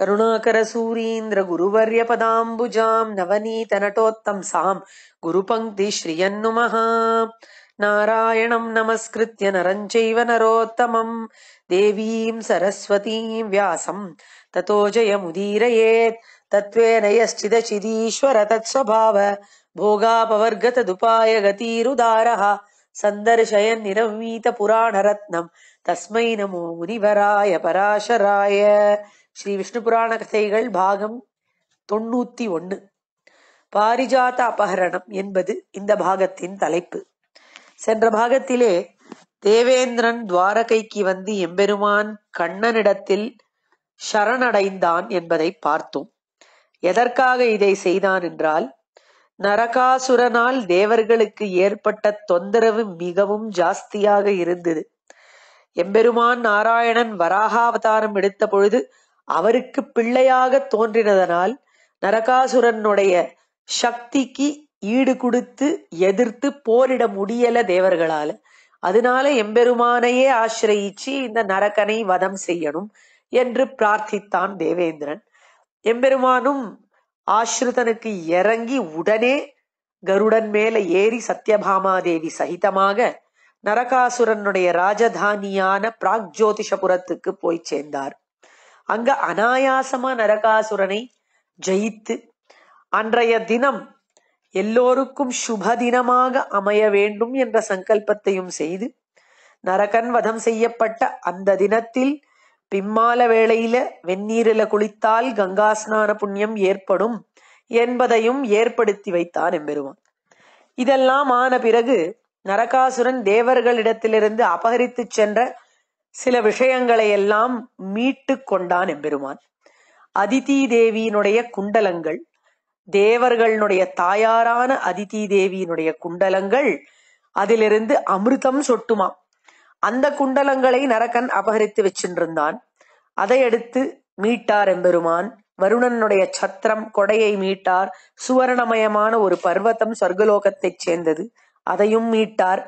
करुणाकरसूरीन्द्रगुरुवर्यपदाम्बुजाम् नवनीतनटोत्तम् साम् गुरुपङ्क्तिः श्रियम् नारायणम् नमस्कृत्य नरम् चैव नरोत्तमम् देवीम् सरस्वतीम् व्यासम् ततो जयमुदीरयेत् तत्त्वेन यश्चिदचिदीश्वर तत्स्वभाव भोगापवर्गतदुपाय गतिरुदारः सन्दर्शयन् निरवीतपुराणरत्नम् तस्मै नमो मुनिवराय पराशराय ஸ்ரீ விஷ்ணு புராண கதைகள் பாகம் தொண்ணூத்தி ஒன்னு பாரிஜாத அபகரணம் என்பது இந்த பாகத்தின் தலைப்பு சென்ற பாகத்திலே தேவேந்திரன் துவாரகைக்கு வந்து எம்பெருமான் கண்ணனிடத்தில் சரணடைந்தான் என்பதை பார்த்தோம் எதற்காக இதை செய்தான் என்றால் நரகாசுரனால் தேவர்களுக்கு ஏற்பட்ட தொந்தரவு மிகவும் ஜாஸ்தியாக இருந்தது எம்பெருமான் நாராயணன் வராகாவதாரம் எடுத்த பொழுது அவருக்கு பிள்ளையாகத் தோன்றினதனால் நரகாசுரனுடைய சக்திக்கு ஈடு கொடுத்து எதிர்த்து போரிட முடியல தேவர்களால அதனால எம்பெருமானையே ஆசிரயிச்சு இந்த நரகனை வதம் செய்யணும் என்று பிரார்த்தித்தான் தேவேந்திரன் எம்பெருமானும் ஆஸ்ருதனுக்கு இறங்கி உடனே கருடன் மேல ஏறி சத்யபாமாதேவி சகிதமாக நரகாசுரனுடைய ராஜதானியான பிராக் ஜோதிஷபுரத்துக்கு போய் சேர்ந்தார் அங்க அனாயாசமா நரகாசுரனை ஜெயித்து அன்றைய தினம் எல்லோருக்கும் சுப தினமாக அமைய வேண்டும் என்ற சங்கல்பத்தையும் செய்து நரகன் வதம் செய்யப்பட்ட அந்த தினத்தில் பிம்மால வேளையில வெந்நீரில குளித்தால் கங்கா ஸ்நான புண்ணியம் ஏற்படும் என்பதையும் ஏற்படுத்தி வைத்தான் எம்பெருவான் இதெல்லாம் ஆன பிறகு நரகாசுரன் தேவர்களிடத்திலிருந்து அபகரித்து சென்ற சில விஷயங்களை எல்லாம் மீட்டு கொண்டான் எம்பெருமான் அதிதி தேவியினுடைய குண்டலங்கள் தேவர்களுடைய தாயாரான அதிதி தேவியினுடைய குண்டலங்கள் அதிலிருந்து அமிர்தம் சொட்டுமாம் அந்த குண்டலங்களை நரகன் அபகரித்து வச்சின்றிருந்தான் அதை அடுத்து மீட்டார் எம்பெருமான் வருணனுடைய சத்திரம் கொடையை மீட்டார் சுவர்ணமயமான ஒரு பர்வதம் சொர்க்கலோகத்தைச் சேர்ந்தது அதையும் மீட்டார்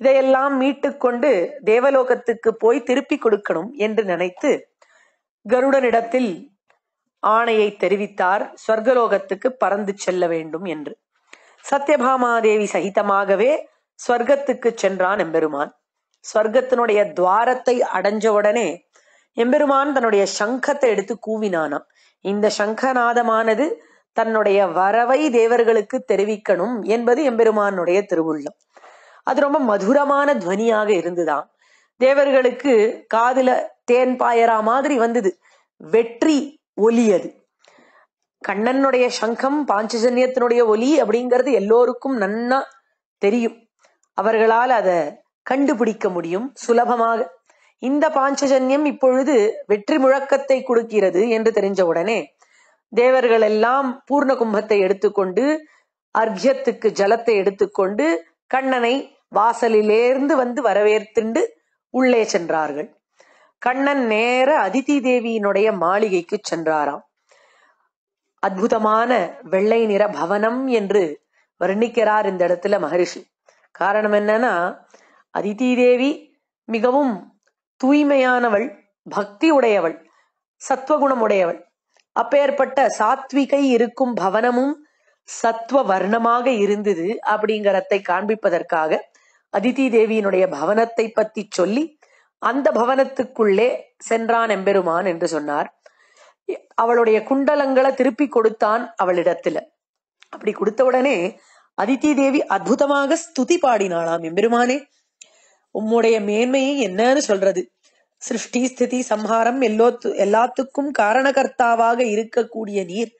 இதையெல்லாம் மீட்டுக்கொண்டு தேவலோகத்துக்கு போய் திருப்பி கொடுக்கணும் என்று நினைத்து கருடனிடத்தில் ஆணையை தெரிவித்தார் ஸ்வர்கலோகத்துக்கு பறந்து செல்ல வேண்டும் என்று சத்யபாமாதேவி சகிதமாகவே ஸ்வர்க்கத்துக்கு சென்றான் எம்பெருமான் ஸ்வர்க்கத்தினுடைய துவாரத்தை அடைஞ்ச உடனே எம்பெருமான் தன்னுடைய சங்கத்தை எடுத்து கூவினானாம் இந்த சங்கநாதமானது தன்னுடைய வரவை தேவர்களுக்கு தெரிவிக்கணும் என்பது எம்பெருமானுடைய திருவுள்ளம் அது ரொம்ப மதுரமான துவனியாக இருந்துதான் தேவர்களுக்கு காதுல தேன் பாயறா மாதிரி வந்தது வெற்றி ஒலி அது கண்ணனுடைய சங்கம் பாஞ்சஜன்யத்தினுடைய ஒலி அப்படிங்கிறது எல்லோருக்கும் நன்னா தெரியும் அவர்களால் அதை கண்டுபிடிக்க முடியும் சுலபமாக இந்த பாஞ்சஜன்யம் இப்பொழுது வெற்றி முழக்கத்தை கொடுக்கிறது என்று தெரிஞ்ச உடனே தேவர்கள் எல்லாம் பூர்ண கும்பத்தை எடுத்துக்கொண்டு அர்க்யத்துக்கு ஜலத்தை எடுத்துக்கொண்டு கண்ணனை வாசலிலேருந்து வந்து வரவேற்றுண்டு உள்ளே சென்றார்கள் கண்ணன் நேர அதிதி தேவியினுடைய மாளிகைக்கு சென்றாராம் அற்புதமான வெள்ளை நிற பவனம் என்று வர்ணிக்கிறார் இந்த இடத்துல மகரிஷி காரணம் என்னன்னா அதிதி தேவி மிகவும் தூய்மையானவள் பக்தி உடையவள் சத்வகுணம் உடையவள் அப்பேற்பட்ட சாத்விகை இருக்கும் பவனமும் சத்துவ வர்ணமாக இருந்தது அப்படிங்கிறதை காண்பிப்பதற்காக அதிதி தேவியினுடைய பவனத்தை பத்தி சொல்லி அந்த பவனத்துக்குள்ளே சென்றான் எம்பெருமான் என்று சொன்னார் அவளுடைய குண்டலங்களை திருப்பி கொடுத்தான் அவளிடத்துல அப்படி கொடுத்த உடனே அதித்தி தேவி அற்புதமாக ஸ்துதி பாடினாளாம் எம்பெருமானே உம்முடைய மேன்மையை என்னன்னு சொல்றது சிருஷ்டி ஸ்திதி சம்ஹாரம் எல்லோத்து எல்லாத்துக்கும் காரணகர்த்தாவாக இருக்கக்கூடிய நீர்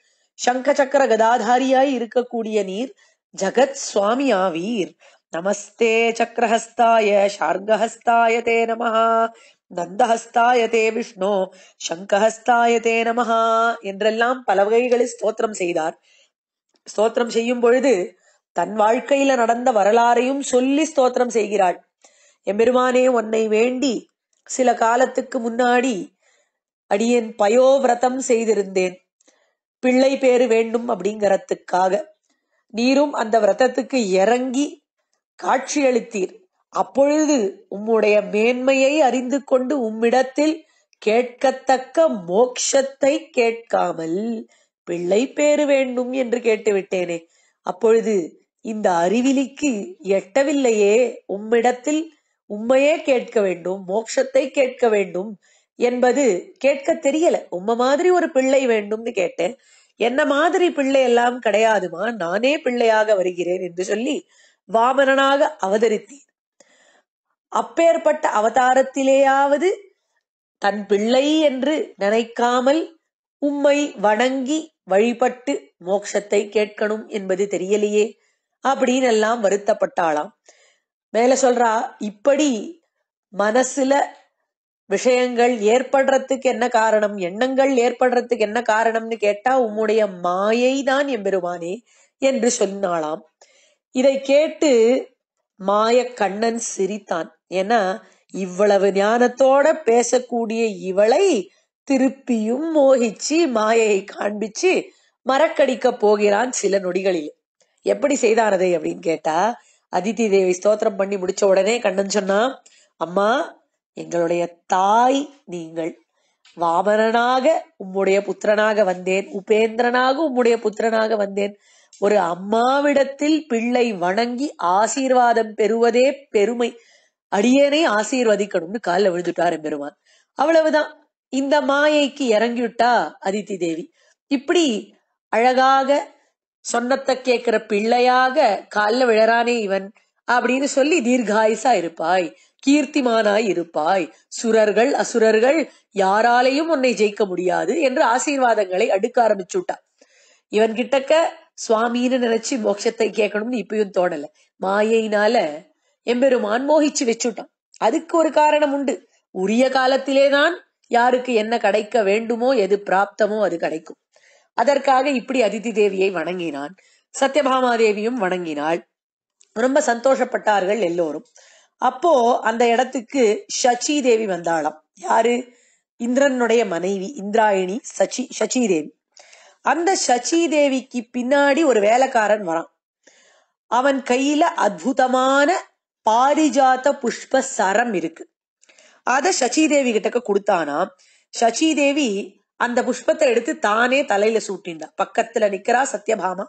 சங்க சக்கர கதாதாரியாய் இருக்கக்கூடிய நீர் ஜகத் சுவாமி ஆவீர் நமஸ்தே சக்கரஹஸ்தாய ஷார்கஹஸ்தாய தே நமஹா நந்தஹஸ்தாய தே விஷ்ணு சங்கஹஸ்தாய தே நமஹா என்றெல்லாம் பல வகைகளில் ஸ்தோத்திரம் செய்தார் ஸ்தோத்திரம் செய்யும் பொழுது தன் வாழ்க்கையில நடந்த வரலாறையும் சொல்லி ஸ்தோத்திரம் செய்கிறாள் எம்பெருமானே உன்னை வேண்டி சில காலத்துக்கு முன்னாடி அடியேன் பயோவிரதம் செய்திருந்தேன் பிள்ளை பேறு வேண்டும் அப்படிங்கிறதுக்காக நீரும் அந்த விரதத்துக்கு இறங்கி காட்சியளித்தீர் அப்பொழுது உம்முடைய மேன்மையை அறிந்து கொண்டு உம்மிடத்தில் கேட்கத்தக்க மோக்ஷத்தை கேட்காமல் பிள்ளை பேறு வேண்டும் என்று கேட்டுவிட்டேனே அப்பொழுது இந்த அறிவிலிக்கு எட்டவில்லையே உம்மிடத்தில் உண்மையே கேட்க வேண்டும் மோக்ஷத்தை கேட்க வேண்டும் என்பது கேட்க தெரியல உம்ம மாதிரி ஒரு பிள்ளை வேண்டும்னு கேட்டேன் என்ன மாதிரி பிள்ளை எல்லாம் கிடையாதுமா நானே பிள்ளையாக வருகிறேன் என்று சொல்லி வாமனனாக அவதரித்தேன் அப்பேற்பட்ட அவதாரத்திலேயாவது தன் பிள்ளை என்று நினைக்காமல் உம்மை வணங்கி வழிபட்டு மோட்சத்தை கேட்கணும் என்பது தெரியலையே அப்படின்னு எல்லாம் வருத்தப்பட்டாளாம் மேல சொல்றா இப்படி மனசுல விஷயங்கள் ஏற்படுறதுக்கு என்ன காரணம் எண்ணங்கள் ஏற்படுறதுக்கு என்ன காரணம்னு கேட்டா உம்முடைய மாயை தான் எம்பெருவானே என்று சொன்னாளாம் இதை கேட்டு மாய கண்ணன் சிரித்தான் ஏன்னா இவ்வளவு ஞானத்தோட பேசக்கூடிய இவளை திருப்பியும் மோகிச்சு மாயையை காண்பிச்சு மரக்கடிக்க போகிறான் சில நொடிகளில் எப்படி செய்தானதை அப்படின்னு கேட்டா அதிதி தேவி ஸ்தோத்திரம் பண்ணி முடிச்ச உடனே கண்ணன் சொன்னா அம்மா எங்களுடைய தாய் நீங்கள் வாமரனாக உம்முடைய புத்திரனாக வந்தேன் உபேந்திரனாக உம்முடைய புத்திரனாக வந்தேன் ஒரு அம்மாவிடத்தில் பிள்ளை வணங்கி ஆசீர்வாதம் பெறுவதே பெருமை அடியேனை ஆசீர்வதிக்கணும்னு காலில் விழுந்துட்டாரு பெருமான் அவ்வளவுதான் இந்த மாயைக்கு இறங்கிவிட்டா அதித்தி தேவி இப்படி அழகாக சொன்னத்தை கேட்கிற பிள்ளையாக காலில் விழறானே இவன் அப்படின்னு சொல்லி தீர்காயுசா இருப்பாய் கீர்த்திமானாய் இருப்பாய் சுரர்கள் அசுரர்கள் யாராலையும் உன்னை ஜெயிக்க முடியாது என்று ஆசீர்வாதங்களை அடுக்க ஆரம்பிச்சுட்டா இவன் கிட்டக்க சுவாமின்னு நினைச்சு மோட்சத்தை கேட்கணும்னு இப்பயும் தோணல மாயையினால எம்பெருமான் மோகிச்சு வச்சுட்டான் அதுக்கு ஒரு காரணம் உண்டு உரிய காலத்திலே தான் யாருக்கு என்ன கிடைக்க வேண்டுமோ எது பிராப்தமோ அது கிடைக்கும் அதற்காக இப்படி அதிதி தேவியை வணங்கினான் சத்யபாமாதேவியும் வணங்கினாள் ரொம்ப சந்தோஷப்பட்டார்கள் எல்லோரும் அப்போ அந்த இடத்துக்கு சச்சி தேவி வந்தாளாம் யாரு இந்திரனுடைய மனைவி இந்திராயணி சச்சி சச்சி தேவி அந்த சச்சி தேவிக்கு பின்னாடி ஒரு வேலைக்காரன் வரான் அவன் கையில அத்தமான பாரிஜாத புஷ்ப சரம் இருக்கு அத சச்சி தேவி கிட்டக்க கொடுத்தானா சச்சி தேவி அந்த புஷ்பத்தை எடுத்து தானே தலையில சூட்டின்றா பக்கத்துல நிக்கிறா சத்யபாமா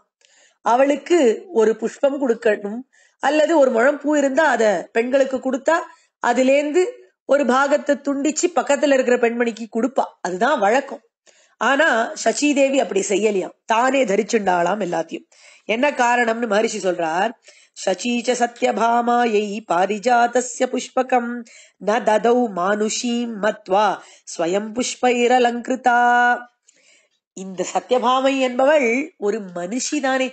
அவளுக்கு ஒரு புஷ்பம் கொடுக்கணும் அல்லது ஒரு முழம்பூ இருந்தா அத பெண்களுக்கு கொடுத்தா அதுலேருந்து ஒரு பாகத்தை துண்டிச்சு பக்கத்துல இருக்கிற பெண்மணிக்கு கொடுப்பா அதுதான் வழக்கம் ஆனா சசி தேவி அப்படி செய்யலையாம் தானே தரிச்சுண்டாளாம் எல்லாத்தையும் என்ன காரணம்னு மகரிஷி சொல்றார் சச்சீச்ச சத்யபாமாயை பாரிஜாத்தஸ்ய புஷ்பகம் ந ததௌ மானுஷீம் மத்வா ஸ்வயம் புஷ்பிரலங்கிருதா இந்த சத்யபாமை என்பவள் ஒரு மனுஷி தானே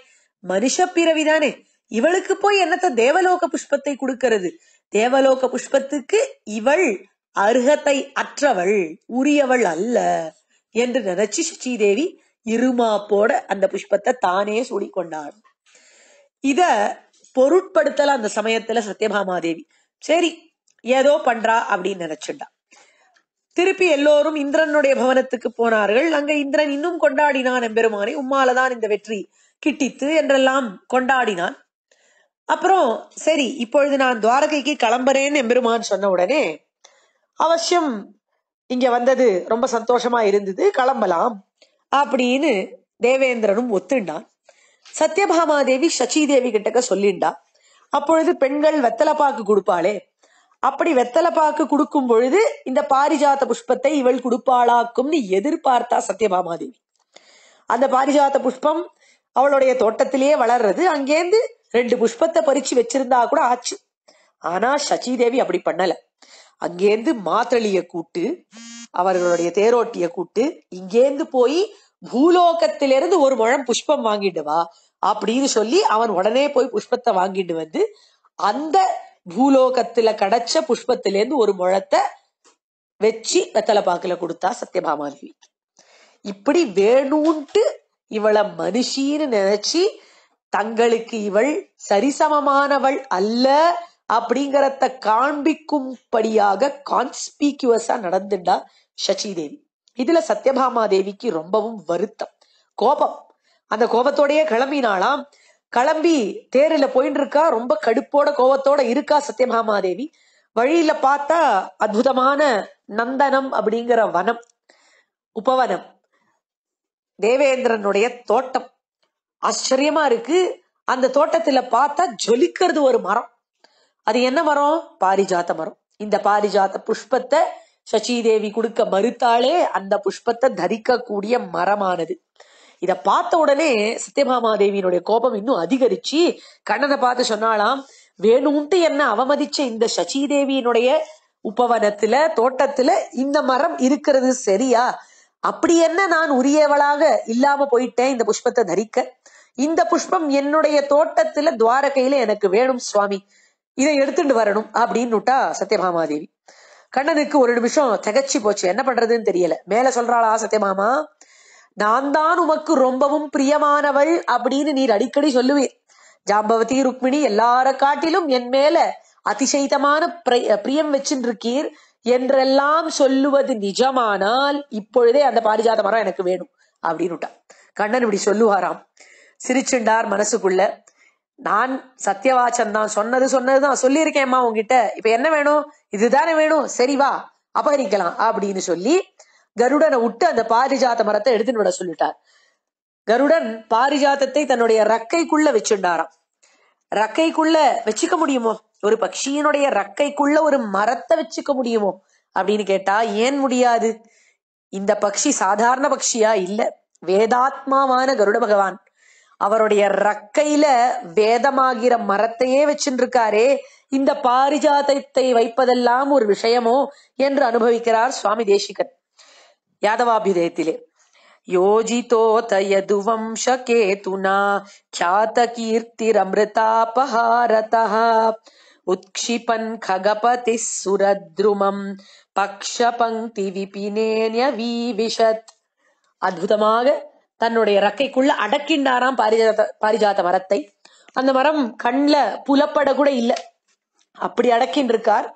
மனுஷ பிறவிதானே இவளுக்கு போய் என்னத்த தேவலோக புஷ்பத்தை கொடுக்கிறது தேவலோக புஷ்பத்துக்கு இவள் அருகத்தை அற்றவள் உரியவள் அல்ல என்று நினைச்சு இருமா இருமாப்போட அந்த புஷ்பத்தை தானே கொண்டாள் இத பொருட்படுத்தல அந்த சமயத்துல சத்யபாமாதேவி சரி ஏதோ பண்றா அப்படின்னு நினைச்சுட்டா திருப்பி எல்லோரும் இந்திரனுடைய பவனத்துக்கு போனார்கள் அங்க இந்திரன் இன்னும் கொண்டாடினான் எம்பெருமானை உம்மாலதான் இந்த வெற்றி கிட்டித்து என்றெல்லாம் கொண்டாடினான் அப்புறம் சரி இப்பொழுது நான் துவாரகைக்கு கிளம்புறேன்னு எம்பெருமான் சொன்ன உடனே அவசியம் இங்க வந்தது ரொம்ப சந்தோஷமா இருந்தது கிளம்பலாம் அப்படின்னு தேவேந்திரனும் ஒத்துண்டான் சத்யபாமா தேவி சச்சி தேவி கிட்டக்க சொல்லிண்டா அப்பொழுது பெண்கள் வெத்தலைப்பாக்கு கொடுப்பாளே அப்படி வெத்தலைப்பாக்கு கொடுக்கும் பொழுது இந்த பாரிஜாத புஷ்பத்தை இவள் கொடுப்பாளாக்கும்னு எதிர்பார்த்தா சத்யபாமா தேவி அந்த பாரிஜாத புஷ்பம் அவளுடைய தோட்டத்திலேயே வளர்றது அங்கேருந்து ரெண்டு புஷ்பத்தை பறிச்சு வச்சிருந்தா கூட ஆச்சு ஆனா சச்சி தேவி அப்படி பண்ணல அங்கேருந்து மாத்தளிய கூட்டு அவர்களுடைய தேரோட்டிய கூட்டு இங்கேருந்து போய் பூலோகத்திலிருந்து ஒரு முழம் புஷ்பம் வாங்கிட்டு வா அப்படின்னு சொல்லி அவன் உடனே போய் புஷ்பத்தை வாங்கிட்டு வந்து அந்த பூலோகத்துல கிடைச்ச புஷ்பத்திலேருந்து ஒரு முழத்தை வச்சு வெத்தலை பாக்குல கொடுத்தா சத்யபாமாதேவி இப்படி வேணும்ட்டு இவளை மனுஷின்னு நினைச்சு தங்களுக்கு இவள் சரிசமமானவள் அல்ல அப்படிங்கறத காண்பிக்கும்படியாக கான்ஸ்பீக்யூவஸா நடந்துட்டா சச்சி தேவி இதுல சத்யபாமா தேவிக்கு ரொம்பவும் வருத்தம் கோபம் அந்த கோபத்தோடயே கிளம்பினாலாம் கிளம்பி தேரில போயிட்டு இருக்கா ரொம்ப கடுப்போட கோபத்தோட இருக்கா சத்யபாமா தேவி வழியில பார்த்தா அற்புதமான நந்தனம் அப்படிங்கிற வனம் உபவனம் தேவேந்திரனுடைய தோட்டம் ஆச்சரியமா இருக்கு அந்த தோட்டத்துல பார்த்தா ஜொலிக்கிறது ஒரு மரம் அது என்ன மரம் பாரிஜாத்த மரம் இந்த பாரிஜாத்த புஷ்பத்தை சசிதேவி கொடுக்க மறுத்தாலே அந்த புஷ்பத்தை தரிக்க கூடிய மரமானது இத பார்த்த உடனே சத்யபாமா தேவியினுடைய கோபம் இன்னும் அதிகரிச்சு கண்ணனை பார்த்து சொன்னாலாம் வேணும்ட்டு என்ன அவமதிச்ச இந்த சசிதேவியினுடைய உபவனத்துல தோட்டத்துல இந்த மரம் இருக்கிறது சரியா அப்படி என்ன நான் உரியவளாக இல்லாம போயிட்டேன் இந்த புஷ்பத்தை தரிக்க இந்த புஷ்பம் என்னுடைய தோட்டத்துல துவாரகையில எனக்கு வேணும் சுவாமி இதை எடுத்துட்டு வரணும் அப்படின்னுட்டா சத்யபாமாதேவி கண்ணனுக்கு ஒரு நிமிஷம் திகச்சு போச்சு என்ன பண்றதுன்னு தெரியல மேல சொல்றாளா சத்யமாமா நான் தான் உமக்கு ரொம்பவும் பிரியமானவள் அப்படின்னு நீர் அடிக்கடி சொல்லுவீர் ஜாம்பவதி ருக்மிணி எல்லார காட்டிலும் என் மேல அதிசயிதமான பிரியம் வச்சுருக்கீர் என்றெல்லாம் சொல்லுவது நிஜமானால் இப்பொழுதே அந்த பாரிஜாத மரம் எனக்கு வேணும் அப்படின்னு விட்டான் கண்ணன் இப்படி சொல்லுவாராம் சிரிச்சுண்டார் மனசுக்குள்ள நான் சத்யவாச்சன் தான் சொன்னது சொன்னதுதான் சொல்லியிருக்கேன்மா உங்ககிட்ட இப்ப என்ன வேணும் இதுதானே வேணும் சரி வா அபகரிக்கலாம் அப்படின்னு சொல்லி கருடனை விட்டு அந்த பாரிஜாத மரத்தை எடுத்துன்னு விட சொல்லிட்டார் கருடன் பாரிஜாதத்தை தன்னுடைய ரக்கைக்குள்ள வச்சுண்டாராம் ரக்கைக்குள்ள வச்சுக்க முடியுமோ ஒரு பக்ஷியினுடைய ரக்கைக்குள்ள ஒரு மரத்தை வச்சுக்க முடியுமோ அப்படின்னு கேட்டா ஏன் முடியாது இந்த பக்ஷி சாதாரண பக்ஷியா இல்ல வேதாத்மாவான கருட பகவான் அவருடைய ரக்கையில வேதமாகிற மரத்தையே வச்சுருக்காரே இந்த பாரிஜாதத்தை வைப்பதெல்லாம் ஒரு விஷயமோ என்று அனுபவிக்கிறார் சுவாமி தேசிகன் யாதவாபிதயத்திலே யோஜிதோ योजितोतयदुवंशकेतुना அமிர்தாபாரதா उत्क्षिपन् खगपतिः सुरद्रुमम् பக்ஷபங்கி வீவிஷத் அற்புதமாக தன்னுடைய ரக்கைக்குள்ள அடக்கின்றாராம் பாரிஜாத பாரிஜாத மரத்தை அந்த மரம் கண்ல புலப்பட கூட இல்ல அப்படி அடக்கின்றிருக்கார்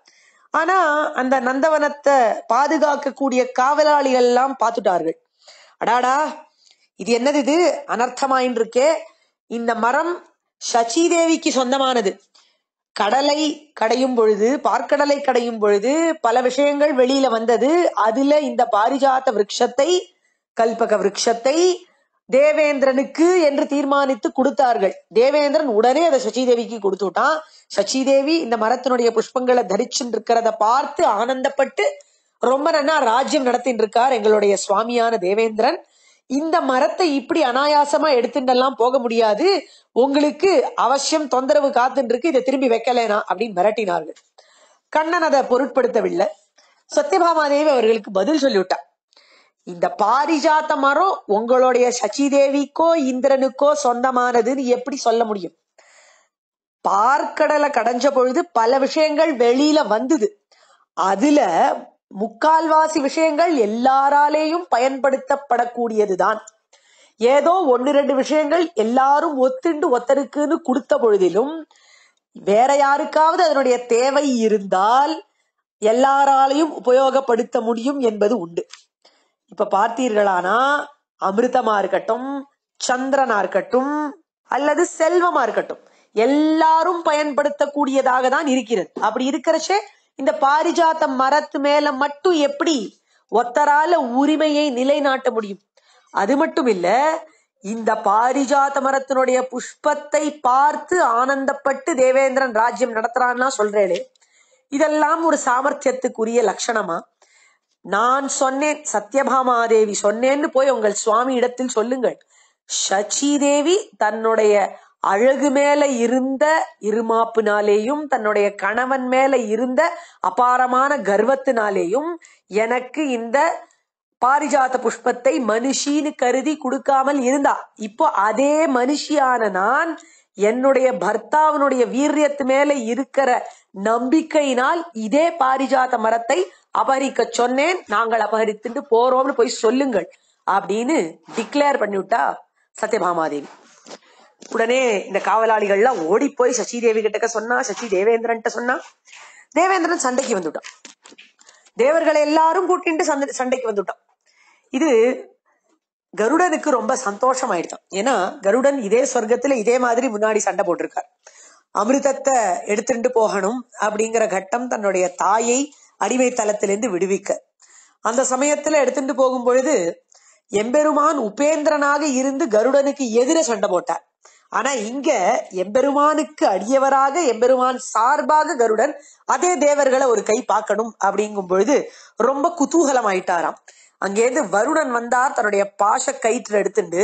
ஆனா அந்த நந்தவனத்தை பாதுகாக்கக்கூடிய காவலாளிகள் எல்லாம் பார்த்துட்டார்கள் அடாடா இது என்னது இது அனர்த்தமாயின் இருக்கே இந்த மரம் சச்சி தேவிக்கு சொந்தமானது கடலை கடையும் பொழுது பார்க்கடலை கடையும் பொழுது பல விஷயங்கள் வெளியில வந்தது அதுல இந்த பாரிஜாத்த விரக்ஷத்தை கல்பக விரக்ஷத்தை தேவேந்திரனுக்கு என்று தீர்மானித்து கொடுத்தார்கள் தேவேந்திரன் உடனே அதை சச்சிதேவிக்கு கொடுத்துட்டான் சச்சிதேவி இந்த மரத்தினுடைய புஷ்பங்களை தரிச்சுட்டு இருக்கிறத பார்த்து ஆனந்தப்பட்டு ரொம்ப நன்னா ராஜ்யம் நடத்தின்னு இருக்கார் எங்களுடைய சுவாமியான தேவேந்திரன் இந்த மரத்தை இப்படி அனாயாசமா எடுத்துட்டெல்லாம் போக முடியாது உங்களுக்கு அவசியம் தொந்தரவு இருக்கு இதை திரும்பி வைக்கலேனா அப்படின்னு மிரட்டினார்கள் கண்ணன் அதை பொருட்படுத்தவில்லை சத்யபாமாதேவி அவர்களுக்கு பதில் சொல்லிவிட்டா இந்த பாரிஜாத்த மரம் உங்களுடைய சச்சிதேவிக்கோ இந்திரனுக்கோ சொந்தமானதுன்னு எப்படி சொல்ல முடியும் பார்க்கடலை கடைஞ்ச பொழுது பல விஷயங்கள் வெளியில வந்தது அதுல முக்கால்வாசி விஷயங்கள் எல்லாராலேயும் பயன்படுத்தப்படக்கூடியதுதான் ஏதோ ஒன்னு ரெண்டு விஷயங்கள் எல்லாரும் ஒத்துண்டு ஒத்தருக்குன்னு கொடுத்த பொழுதிலும் வேற யாருக்காவது அதனுடைய தேவை இருந்தால் எல்லாராலையும் உபயோகப்படுத்த முடியும் என்பது உண்டு இப்ப பார்த்தீர்களானா அமிர்தமா இருக்கட்டும் சந்திரனா இருக்கட்டும் அல்லது செல்வமா இருக்கட்டும் எல்லாரும் பயன்படுத்தக்கூடியதாக தான் இருக்கிறது அப்படி இருக்கிறச்சே இந்த பாரிஜாத்த மரத்து மேல மட்டும் எப்படி ஒத்தரால உரிமையை நிலைநாட்ட முடியும் அது மட்டும் இல்ல இந்த பாரிஜாத மரத்தினுடைய புஷ்பத்தை பார்த்து ஆனந்தப்பட்டு தேவேந்திரன் ராஜ்யம் நடத்துறான்னா சொல்றேனே இதெல்லாம் ஒரு சாமர்த்தியத்துக்குரிய லட்சணமா நான் சொன்னேன் சத்யபாமாதேவி சொன்னேன்னு போய் உங்கள் சுவாமி இடத்தில் சொல்லுங்கள் சச்சி தேவி தன்னுடைய அழகு மேல இருந்த இருமாப்பினாலேயும் தன்னுடைய கணவன் மேல இருந்த அபாரமான கர்வத்தினாலேயும் எனக்கு இந்த பாரிஜாத புஷ்பத்தை மனுஷின்னு கருதி கொடுக்காமல் இருந்தா இப்போ அதே மனுஷியான நான் என்னுடைய பர்த்தாவினுடைய வீரியத்து மேல இருக்கிற நம்பிக்கையினால் இதே பாரிஜாத மரத்தை அபகரிக்க சொன்னேன் நாங்கள் அபகரித்துட்டு போறோம்னு போய் சொல்லுங்கள் அப்படின்னு டிக்ளேர் பண்ணிவிட்டா சத்யபாமாதேவி உடனே இந்த காவலாளிகள்லாம் ஓடி போய் சசி தேவி கிட்டக்க சொன்னா சசி தேவேந்திரன்ட்ட சொன்னா தேவேந்திரன் சண்டைக்கு வந்துட்டான் தேவர்களை எல்லாரும் கூட்டிட்டு சண்டை சண்டைக்கு வந்துட்டான் இது கருடனுக்கு ரொம்ப சந்தோஷம் ஆயிடுதான் ஏன்னா கருடன் இதே சொர்க்கத்துல இதே மாதிரி முன்னாடி சண்டை போட்டிருக்கார் அமிர்தத்தை எடுத்துட்டு போகணும் அப்படிங்கிற கட்டம் தன்னுடைய தாயை அடிமை தளத்திலிருந்து விடுவிக்க அந்த சமயத்துல எடுத்துட்டு போகும் பொழுது எம்பெருமான் உபேந்திரனாக இருந்து கருடனுக்கு எதிர சண்டை போட்டார் ஆனா இங்க எம்பெருமானுக்கு அடியவராக எம்பெருமான் சார்பாக கருடன் அதே தேவர்களை ஒரு கை பார்க்கணும் அப்படிங்கும் பொழுது ரொம்ப குதூகலம் ஆயிட்டாராம் அங்கேருந்து வருணன் வந்தார் தன்னுடைய பாஷ கயிற்று எடுத்துட்டு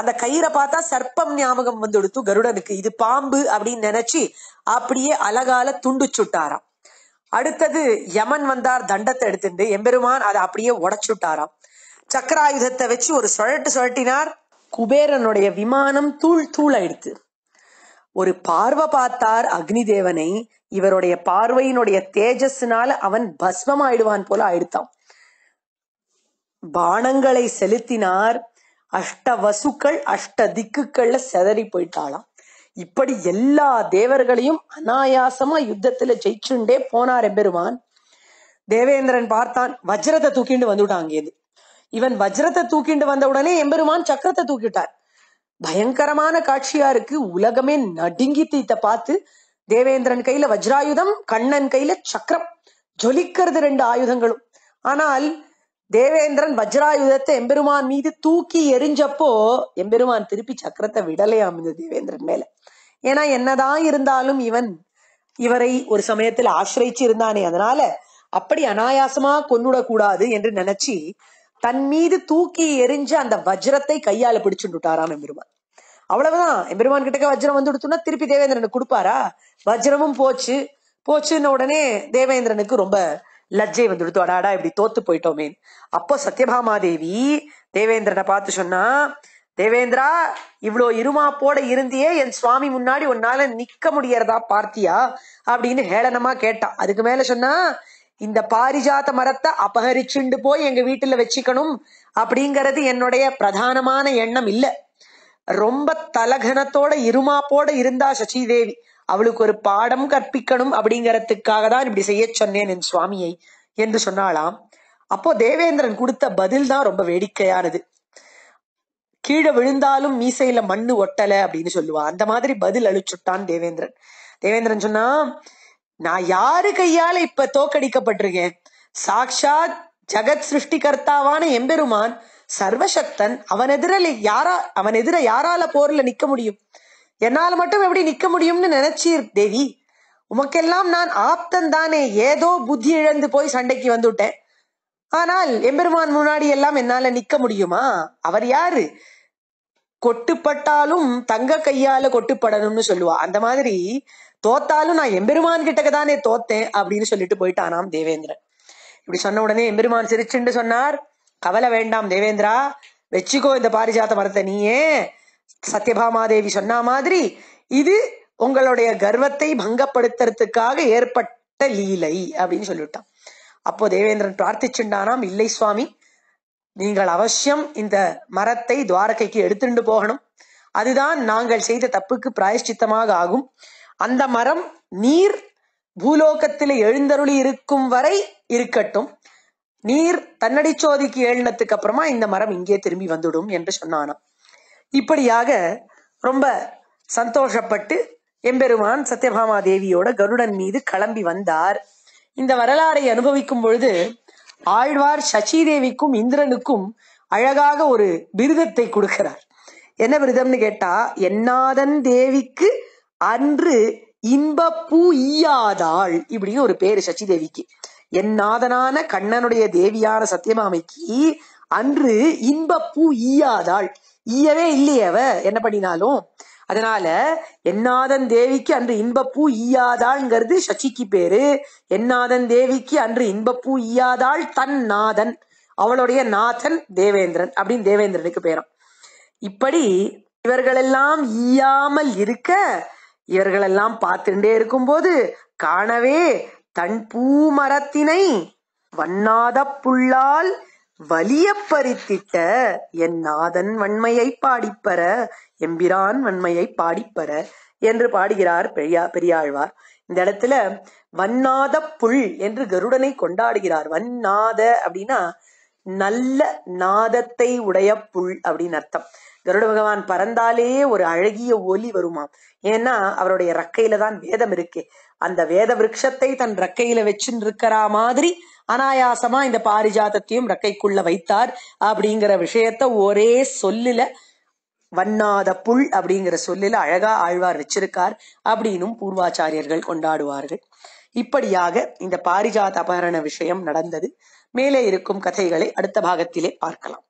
அந்த கயிறை பார்த்தா சர்ப்பம் ஞாபகம் வந்து எடுத்து கருடனுக்கு இது பாம்பு அப்படின்னு நினைச்சு அப்படியே அழகால துண்டு சுட்டாராம் அடுத்தது யமன் வந்தார் தண்டத்தை எடுத்துட்டு எம்பெருமான் அதை அப்படியே உடச்சுட்டாராம் சக்கராயுதத்தை வச்சு ஒரு சுழட்டு சுழட்டினார் குபேரனுடைய விமானம் தூள் தூளாயிடுத்து ஒரு பார்வை பார்த்தார் அக்னி தேவனை இவருடைய பார்வையினுடைய தேஜஸ்னால அவன் பஸ்மமாயிடுவான் போல ஆயிடுத்தான் பானங்களை செலுத்தினார் அஷ்ட வசுக்கள் அஷ்ட திக்குக்கள்ல செதறி போயிட்டாளாம் இப்படி எல்லா தேவர்களையும் அனாயாசமா யுத்தத்துல ஜெயிச்சுண்டே போனார் எம்பெருவான் தேவேந்திரன் பார்த்தான் வஜ்ரத்தை தூக்கிண்டு வந்துட்டான் அங்கேருந்து இவன் வஜ்ரத்தை தூக்கிண்டு வந்த உடனே எம்பெருமான் சக்கரத்தை தூக்கிட்டார் பயங்கரமான காட்சியா இருக்கு உலகமே நடுங்கி தீத்த பார்த்து தேவேந்திரன் கையில வஜ்ராயுதம் கண்ணன் கையில சக்கரம் ஜொலிக்கிறது ரெண்டு ஆயுதங்களும் ஆனால் தேவேந்திரன் வஜ்ராயுதத்தை எம்பெருமான் மீது தூக்கி எரிஞ்சப்போ எம்பெருமான் திருப்பி சக்கரத்தை விடலையா இந்த தேவேந்திரன் மேல ஏன்னா என்னதான் இருந்தாலும் இவன் இவரை ஒரு சமயத்தில் ஆசிரிச்சு இருந்தானே அதனால அப்படி அனாயாசமா கொன்னுடக்கூடாது என்று நினைச்சு தன் மீது தூக்கி எரிஞ்ச அந்த வஜ்ரத்தை கையால பிடிச்சுட்டாராம் எம்பெருமான் அவ்வளவுதான் எம்பெருமான் கிட்டக்க வஜ்ரம் வந்து கொடுத்தோம்னா திருப்பி தேவேந்திரனுக்கு கொடுப்பாரா வஜ்ரமும் போச்சு போச்சுன்ன உடனே தேவேந்திரனுக்கு ரொம்ப லஜ்ஜை வந்து அடாடா இப்படி தோத்து போயிட்டோமே அப்போ சத்யபாமாதேவி தேவேந்திரனை பார்த்து சொன்னா தேவேந்திரா இவ்வளோ இருமாப்போட இருந்தியே என் சுவாமி முன்னாடி உன்னால நிக்க முடியறதா பார்த்தியா அப்படின்னு ஹேளனமா கேட்டா அதுக்கு மேல சொன்னா இந்த பாரிஜாத மரத்தை அபகரிச்சுண்டு போய் எங்க வீட்டுல வச்சுக்கணும் அப்படிங்கறது என்னுடைய பிரதானமான எண்ணம் இல்ல ரொம்ப தலகனத்தோட இருமாப்போட இருந்தா சசிதேவி அவளுக்கு ஒரு பாடம் கற்பிக்கணும் அப்படிங்கறதுக்காக தான் இப்படி செய்ய சொன்னேன் என் சுவாமியை என்று சொன்னாலாம் அப்போ தேவேந்திரன் கொடுத்த பதில் தான் ரொம்ப வேடிக்கையானது கீழே விழுந்தாலும் மீசையில மண்ணு ஒட்டல அப்படின்னு சொல்லுவா அந்த மாதிரி பதில் அழிச்சுட்டான் தேவேந்திரன் தேவேந்திரன் சொன்னா நான் யாரு கையால இப்ப தோக்கடிக்கப்பட்டிருக்கேன் சாக்ஷாத் ஜெகத் சிருஷ்டிகர்த்தாவான எம்பெருமான் சர்வசக்தன் அவன் எதிர யாரா அவன் எதிர யாரால போர்ல நிக்க முடியும் என்னால மட்டும் எப்படி நிக்க முடியும்னு நினைச்சீர் தேவி உமக்கெல்லாம் நான் ஆப்தன் தானே ஏதோ புத்தி இழந்து போய் சண்டைக்கு வந்துட்டேன் ஆனால் எம்பெருமான் முன்னாடி எல்லாம் என்னால நிக்க முடியுமா அவர் யாரு கொட்டுப்பட்டாலும் தங்க கையால கொட்டுப்படணும்னு சொல்லுவா அந்த மாதிரி தோத்தாலும் நான் எம்பெருமான் கிட்டக்க தானே தோத்தேன் அப்படின்னு சொல்லிட்டு போயிட்டானாம் தேவேந்திரன் இப்படி சொன்ன உடனே எம்பெருமான் சிரிச்சுண்டு சொன்னார் கவலை வேண்டாம் தேவேந்திரா வச்சுக்கோ இந்த பாரிஜாத்த மரத்தை நீயே சத்யபாமாதேவி சொன்ன மாதிரி இது உங்களுடைய கர்வத்தை பங்கப்படுத்துறதுக்காக ஏற்பட்ட லீலை அப்படின்னு சொல்லிவிட்டான் அப்போ தேவேந்திரன் பிரார்த்திச்சுண்டானாம் இல்லை சுவாமி நீங்கள் அவசியம் இந்த மரத்தை துவாரகைக்கு எடுத்துட்டு போகணும் அதுதான் நாங்கள் செய்த தப்புக்கு பிராயஷ்சித்தமாக ஆகும் அந்த மரம் நீர் பூலோகத்தில் எழுந்தருளி இருக்கும் வரை இருக்கட்டும் நீர் தன்னடி சோதிக்கு எழுந்ததுக்கு அப்புறமா இந்த மரம் இங்கே திரும்பி வந்துடும் என்று சொன்னானாம் இப்படியாக ரொம்ப சந்தோஷப்பட்டு எம்பெருமான் சத்யபாமா தேவியோட கருடன் மீது கிளம்பி வந்தார் இந்த வரலாறை அனுபவிக்கும் பொழுது ஆழ்வார் சசிதேவிக்கும் இந்திரனுக்கும் அழகாக ஒரு விருதத்தை கொடுக்கிறார் என்ன விருதம்னு கேட்டா என்னாதன் தேவிக்கு அன்று இன்பப்பூ ஈயாதாள் இப்படின்னு ஒரு பேரு சச்சி தேவிக்கு என்னாதனான கண்ணனுடைய தேவியான சத்தியமாமைக்கு அன்று இன்பப்பூ ஈயாதாள் ஈயவே இல்லையவ என்ன பண்ணினாலும் அதனால என்னாதன் தேவிக்கு அன்று இன்பப்பூ ஈயாதாள்ங்கிறது சசிக்கு பேரு என்னாதன் தேவிக்கு அன்று இன்பப்பூ ஈயாதாள் தன் நாதன் அவளுடைய நாதன் தேவேந்திரன் அப்படின்னு தேவேந்திரனுக்கு பேரும் இப்படி இவர்களெல்லாம் ஈயாமல் இருக்க இவர்களெல்லாம் பார்த்துட்டே இருக்கும்போது காணவே தன் பூமரத்தினை வண்ணாத புள்ளால் வலிய பறித்திட்ட என் நாதன் வன்மையை பாடிப்பற எம்பிரான் வன்மையை பாடிப்பெற என்று பாடுகிறார் பெரியா பெரியாழ்வார் இந்த இடத்துல வன்னாத புல் என்று கருடனை கொண்டாடுகிறார் வன்னாத அப்படின்னா நல்ல நாதத்தை உடைய புல் அப்படின்னு அர்த்தம் கருட பகவான் பறந்தாலே ஒரு அழகிய ஒலி வருமாம் ஏன்னா அவருடைய ரக்கையில தான் வேதம் இருக்கு அந்த வேத விரக்ஷத்தை தன் ரக்கையில வச்சுன்னு இருக்கிற மாதிரி அனாயாசமா இந்த பாரிஜாதத்தையும் ரக்கைக்குள்ள வைத்தார் அப்படிங்கிற விஷயத்த ஒரே சொல்லுல வண்ணாத புல் அப்படிங்கிற சொல்லில் அழகா ஆழ்வார் வச்சிருக்கார் அப்படின்னும் பூர்வாச்சாரியர்கள் கொண்டாடுவார்கள் இப்படியாக இந்த பாரிஜாத அபகரண விஷயம் நடந்தது மேலே இருக்கும் கதைகளை அடுத்த பாகத்திலே பார்க்கலாம்